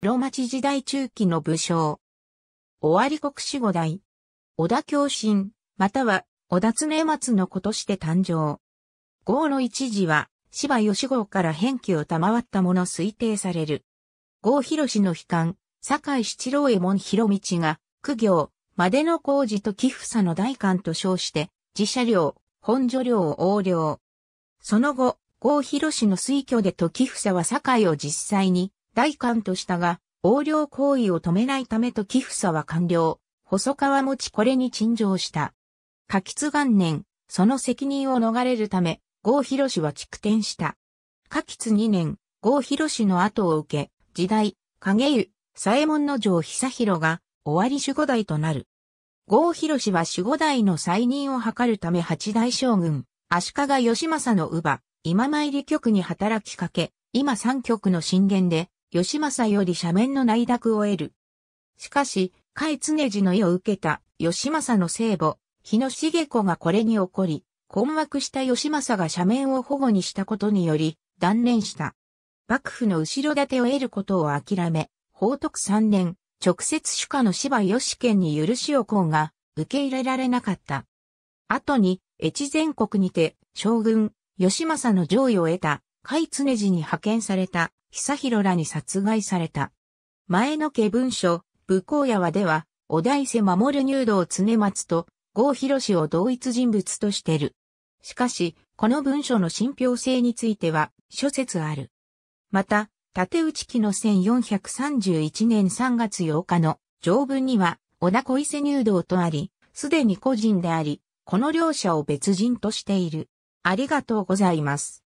室町時代中期の武将。尾張国守護代。小田京信、または小田常松の子として誕生。郷の一時は、芝義郷から返記を賜ったもの推定される。郷広の悲観、堺七郎右衛門広道が、苦行、までの工事と寄付佐の代官と称して、自社領、本所領を横領。その後、郷広の推挙でと寄付さは堺を実際に、代官としたが、横領行為を止めないためと寄付さは完了。細川持ちこれに陳情した。柿津元年、その責任を逃れるため、郷博士は築転した。柿津2年、郷博士の後を受け、時代、影湯、左衛門の城久弘が、終わり守護代となる。郷博士は守護代の再任を図るため八代将軍、足利義政の乳母、今参り局に働きかけ、今三局の震源で、義政より斜面の内諾を得る。しかし、甲斐常治の意を受けた義政の聖母、日野重子がこれに起こり、困惑した義政が斜面を保護にしたことにより、断念した。幕府の後ろ盾を得ることを諦め、宝徳三年、直接主家の芝義賢に許しをこうが受け入れられなかった。後に、越前国にて、将軍、義政の上位を得た、甲斐常寺に派遣された、久弘らに殺害された。前の家文書、武功屋はでは、お大瀬守入道常松と、郷広氏を同一人物としてる。しかし、この文書の信憑性については、諸説ある。また、縦内記の1431年3月8日の条文には、小田小伊勢入道とあり、すでに個人であり、この両者を別人としている。ありがとうございます。